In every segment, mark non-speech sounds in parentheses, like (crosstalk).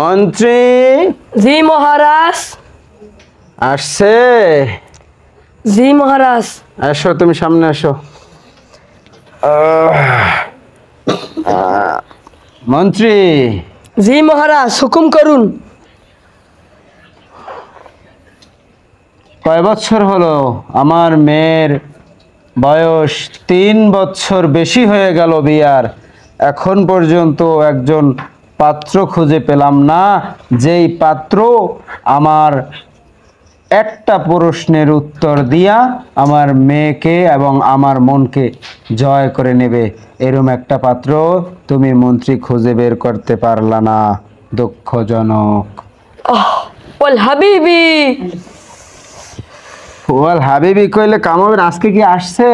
মন্ত্রী জি মহারাজ আসছে জি মহারাজ আসো তুমি সামনে আসো মন্ত্রী জি মহারাজ হুকুম করুন কয় বছর হলো আমার মেয়ের বয়স তিন বছর বেশি হয়ে গেল বিয়ার এখন পর্যন্ত একজন পাত্র খুঁজে পেলাম না যেই পাত্র আমার একটা প্রশ্নের উত্তর দিয়া আমার মেয়েকে এবং আমার মনকে জয় করে নেবে এরম একটা পাত্র তুমি মন্ত্রী খুঁজে বের করতে পারলা না দুঃখজনক হাবিবি ওয়াল হাবিবি কইলে কাম আজকে কি আসছে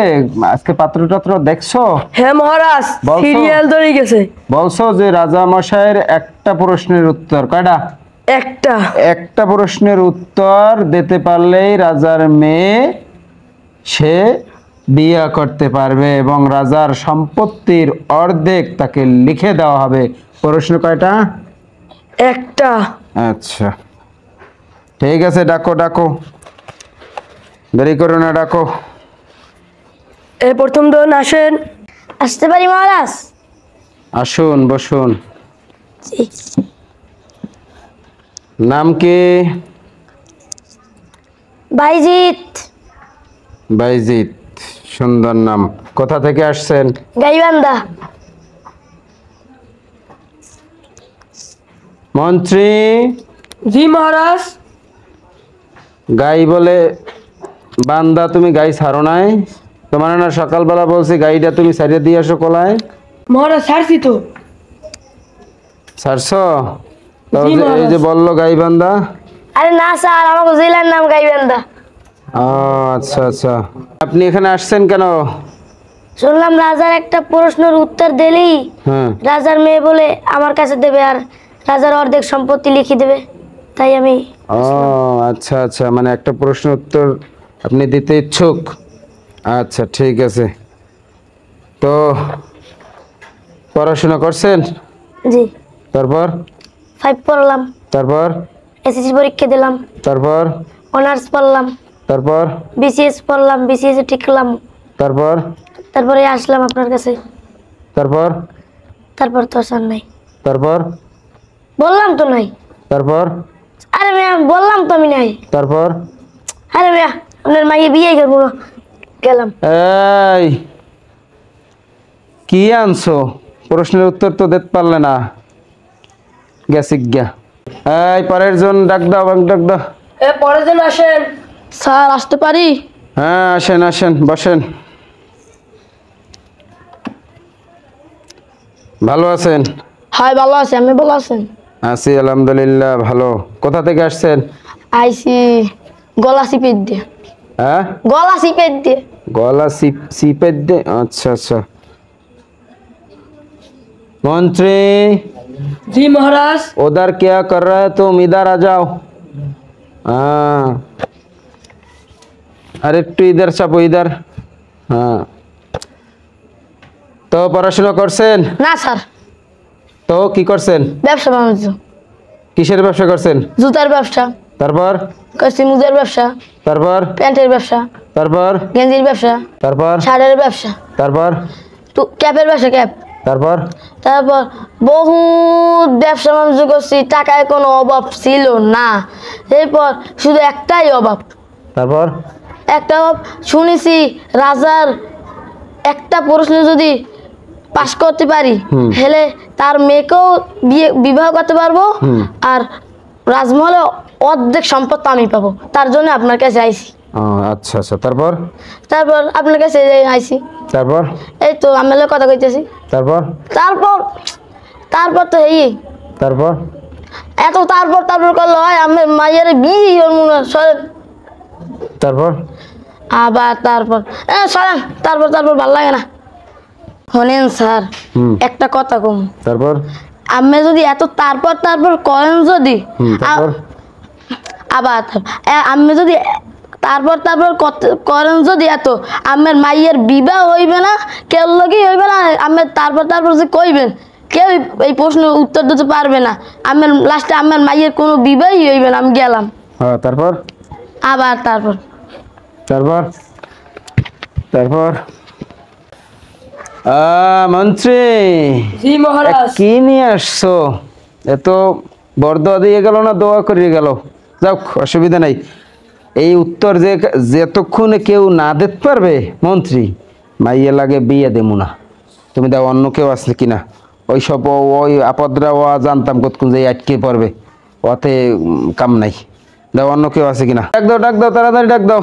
আজকে পাত্র টাত্র দেখছো হ্যাঁ মহারাজ সিরিয়াল ধরে গেছে বলছো যে রাজা মশাইয়ের একটা প্রশ্নের উত্তর কয়টা একটা একটা প্রশ্নের উত্তর দিতে পারলেই রাজার মেয়ে সে বিয়ে করতে পারবে এবং রাজার সম্পত্তির অর্ধেক তাকে লিখে দেওয়া হবে প্রশ্ন কয়টা একটা আচ্ছা ঠিক আছে ডাকো ডাকো দেরি করো না ডাকো এ প্রথম দোন আসেন আসতে পারি মহারাজ আসুন বসুন নাম কি বাইজিৎ বাইজিৎ সুন্দর নাম কোথা থেকে আসছেন গাইবান্ধা মন্ত্রী জি মহারাজ গাই বলে বান্দা তুমি গাই ছাড়ো নাই তোমার মানে না সকালবেলা বলছি গাইডা তুমি সারিয়ে দিয়ে আসো কলায় মহারাজ সারছি তো ছাড়ছো এই যে বললো গাই বান্দা আরে না স্যার আমাকে জেলার নাম গাই বান্দা ও আচ্ছা আচ্ছা আপনি এখানে আসছেন কেন শুনলাম রাজার একটা প্রশ্নের উত্তর দিলেই হ্যাঁ। রাজার মেয়ে বলে আমার কাছে দেবে আর রাজার অর্ধেক সম্পত্তি লিখে দেবে তাই আমি ও আচ্ছা আচ্ছা মানে একটা প্রশ্ন উত্তর আপনি দিতে ইচ্ছুক আচ্ছা ঠিক আছে তো পড়াশোনা করছেন জি তারপর ফাইভ পড়লাম তারপর এসএসসি পরীক্ষা দিলাম তারপর অনার্স পড়লাম তারপর বিসিএস পড়লাম বিসিএস ঠিকলাম তারপর তারপরে আসলাম আপনার কাছে তারপর তারপর তো আসার নাই তারপর বললাম তো নাই তারপর আরে মিয়া বললাম তো আমি নাই তারপর আরে মিয়া আপনার মাইয়ে বিয়ে করবো গেলাম এই কি আনছো প্রশ্নের উত্তর তো দিতে পারলে না গেছি গিয়া এই পরের জন ডাক দাও ডাক দাও এ পরের জন আসেন স্যার আসতে পারি হ্যাঁ আসেন আসেন বসেন ভালো আছেন হাই ভালো আছি আমি ভালো আছেন আছি আলহামদুলিল্লাহ ভালো কোথা থেকে আসছেন আইসি গলা গলাসিপির দিয়ে হ্যাঁ গলা সিপে দিয়ে গলা সিপ দিয়ে আচ্ছা আচ্ছা মন্ত্রী जी महाराज उधर क्या कर रहे हो तुम इधर आ जाओ একটু इधर চাপো इधर হ্যাঁ তো পড়াশোনা করছেন না স্যার তো কি করছেন ব্যবসা বাণিজ্য কিসের ব্যবসা করছেন জুতার ব্যবসা তারপর করছি মুজার ব্যবসা তারপর প্যান্টের ব্যবসা তারপর গেঞ্জির ব্যবসা তারপর শার্টের ব্যবসা তারপর তো ক্যাপের ব্যবসা ক্যাপ তারপর তারপর বহু ব্যবসা বাণিজ্য করছি টাকায় কোনো অভাব ছিল না এরপর শুধু একটাই অভাব তারপর একটা অভাব শুনেছি রাজার একটা প্রশ্ন যদি পাশ করতে পারি হেলে তার মেয়েকেও বিয়ে বিবাহ করতে পারবো আর রাজমহলে অর্ধেক সম্পদ তো আমি পাবো তার জন্য আপনার কাছে আইছি আচ্ছা আচ্ছা তারপর তারপর আপনার কাছে আইছি তারপর এই তো আমি কথা কইতেছি তারপর তারপর তারপর তো এই তারপর এত তারপর তারপর করলে হয় আমার মায়ের বিয়ে সরেন তারপর আবার তারপর এ সরেন তারপর তারপর ভাল লাগে না শোনেন স্যার একটা কথা কম তারপর আমি যদি এত তারপর তারপর করেন যদি আবার আমি যদি তারপর তারপর করেন যদি এত আমার মাইয়ের বিবাহ হইবে না কেউ লোকই হইবে না আমি তারপর তারপর যে কইবেন কেউ এই প্রশ্নের উত্তর দিতে পারবে না আমার লাস্টে আমার মাইয়ের কোনো বিবাহই হইবে না আমি গেলাম হ্যাঁ, তারপর আবার তারপর তারপর তারপর মন্ত্রী কি নিয়ে আসছো এত বরদোয়া দিয়ে গেল না দোয়া করিয়ে গেল যাক অসুবিধা নাই এই উত্তর যে যতক্ষণে কেউ না দিতে পারবে মন্ত্রী মাইয়ে লাগে বিয়ে দেবো না তুমি দাও অন্য কেউ আসলে কিনা ওই সব ওই আপদরা ও জানতাম কতক্ষণ যে আটকে পড়বে ওতে কাম নাই দাও অন্য কেউ আছে কিনা ডাক দাও ডাক দাও তাড়াতাড়ি ডাক দাও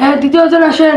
হ্যাঁ দ্বিতীয়জন আসেন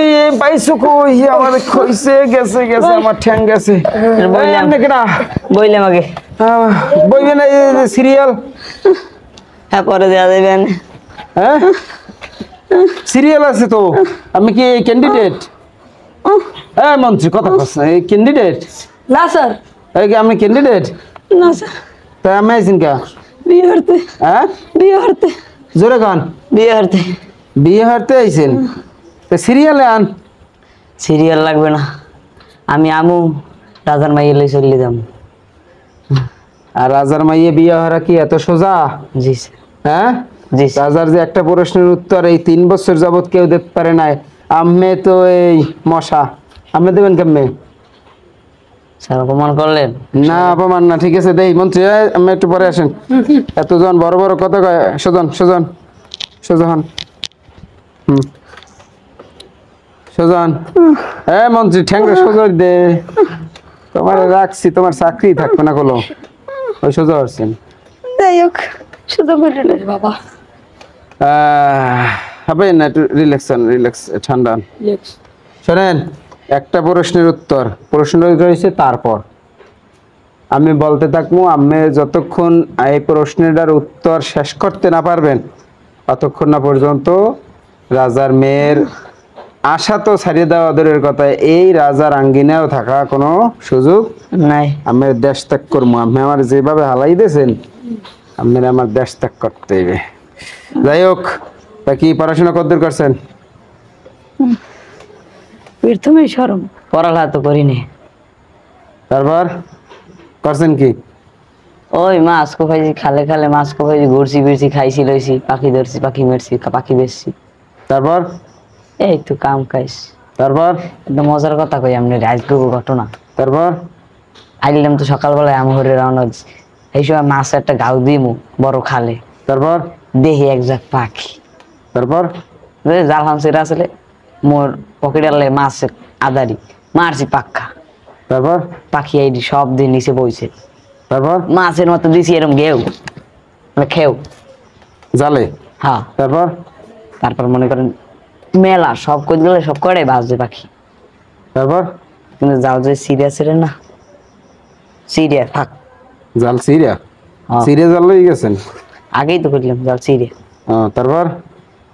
ইয়ে আমার খইছে গেছে গেছে আমার ঠ্যাং গেছে বইলাম আগে বইবেন সিরিয়াল হ্যাঁ পরে দেওয়া দেবেন হ্যাঁ সিরিয়াল আছে তো আমি কি ক্যান্ডিডেট হ্যাঁ মন্ত্রী কথা কথা ক্যান্ডিডেট না স্যার আমি ক্যান্ডিডেট না স্যার আমি আইসিন কা বিয়ে হরতে হ্যাঁ বিয়ে হরতে জোরে গান বিয়ে হরতে বিয়ে হরতে আইসেন তো সিরিয়ালে আন সিরিয়াল লাগবে না আমি আমু রাজার মাইয়ে লই চলে যাম আর রাজার মাইয়ে বিয়ে হরা কি এত সোজা জি হ্যাঁ জি রাজার যে একটা প্রশ্নের উত্তর এই তিন বছর যাবত কেউ দেখতে পারে নাই আম্মে তো এই মশা আপনি দেবেন কেমনে স্যার অপমান করলেন না অপমান না ঠিক আছে দেই মন্ত্রী আমি একটু পরে আসেন এতজন বড় বড় কথা কয় সুজন সুজন সুজন হুম সুজন এ মন্ত্রী ঠ্যাংরা সজর দে তোমার রাখছি তোমার চাকরি থাকবে না কলো ওই সুজা আসছেন যাই হোক সুজা বললেন বাবা হবে না একটু রিল্যাক্সন রিল্যাক্স ঠান্ডা শোনেন একটা প্রশ্নের উত্তর প্রশ্ন হয়েছে তারপর আমি বলতে থাকবো আপনি যতক্ষণ এই প্রশ্নটার উত্তর শেষ করতে না পারবেন ততক্ষণ না পর্যন্ত রাজার মেয়ের আশা তো ছাড়িয়ে দেওয়া দূরের কথা এই রাজার আঙ্গিনাও থাকা কোনো সুযোগ নাই আমি দেশ ত্যাগ করবো আপনি আমার যেভাবে হালাই দিয়েছেন আপনি আমার দেশ ত্যাগ করতে হবে যাই হোক তা কি পড়াশোনা কদ্দূর করছেন প্রথমে সরম তো করিনি তারপর করছেন কি ওই মাছ কোপাইছি খালে খালে মাছ কোপাইছি ঘুরছি খাইছি লইছি পাখি ধরছি পাখি মেরছি পাখি বেচছি তারপর এই তো কাম কাজ তারপর একদম মজার কথা কই আমি আজকে ঘটনা তারপর আইলাম তো সকালবেলায় আম ঘরে রওনা এই সময় মাছ একটা গাও দিমু বড় খালে তারপর দেহি এক পাখি তারপর জাল হামসিরা আসলে মোর পকেটে মাছ আদারি মারছি পাক্কা তারপর পাখি আইডি সব দিন নিচে বইছে তারপর মাছের মতো দিছি এরম গেউ মানে খেউ জালে হ্যাঁ তারপর তারপর মনে করেন মেলা সব কই দিলে সব করে বাজে পাখি তারপর কিন্তু যাও যে সিরিয়াস রে না সিরিয়া থাক জাল সিরিয়া হ্যাঁ। সিরিয়া জাল লই গেছেন আগেই তো করলাম জাল সিরিয়া তারপর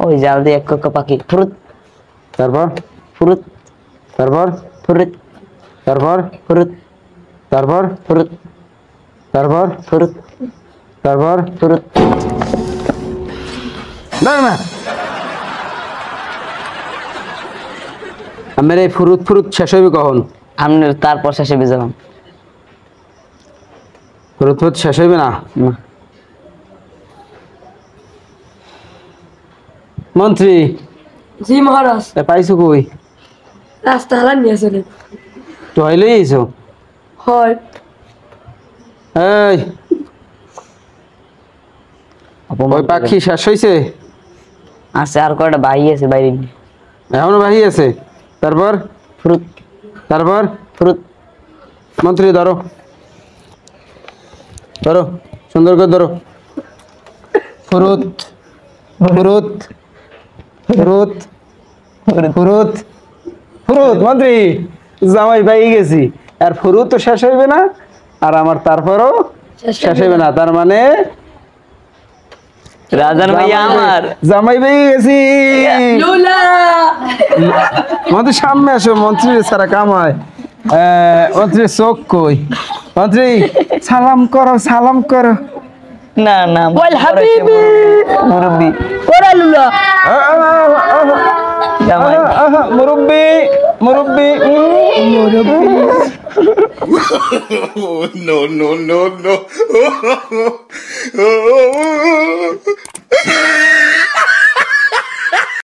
ওই জাল দিয়ে এক কক পাখি ফুরুত তারপর ফুরুত তারপর ফুরুত তারপর ফুরুত তারপর ফুরুত তারপর ফুরুত তারপর ফুরুত না না আমার এই ফুরুত ফুরুত শেষ হইবে কখন আপনার তারপর শেষ হইবে যাব ফুরুত ফুরুত শেষ হইবে না মন্ত্রী জি মহারাজ পাইছো কই রাস্তা হালান নিয়ে চলে তো হইলে এইছো হয় এই ওই পাখি শেষ হইছে আছে আর কয়টা ভাই আছে বাইরে এখনো ভাই আছে তারপর ফ্রুত তারপর ফ্রুত মন্ত্রী ধরো ধরো সুন্দর করে ধরো ফ্রুত ফ্রুত ফ্রুত ফ্রুত ফ্রুত মন্ত্রী জামাই পাই গেছি আর ফুরুত তো শেষ হইবে না আর আমার তারপরও শেষ হইবে না তার মানে রাজান ভাই আমার জামাই ভাই গেছি লুলা মন্ত্রী সামনে আসো মন্ত্রী সারা কাম হয় চোখ কই মন্ত্রী সালাম করো সালাম করো না না মুরব্বী হাবিবি লুলা no, no, no, no. (laughs)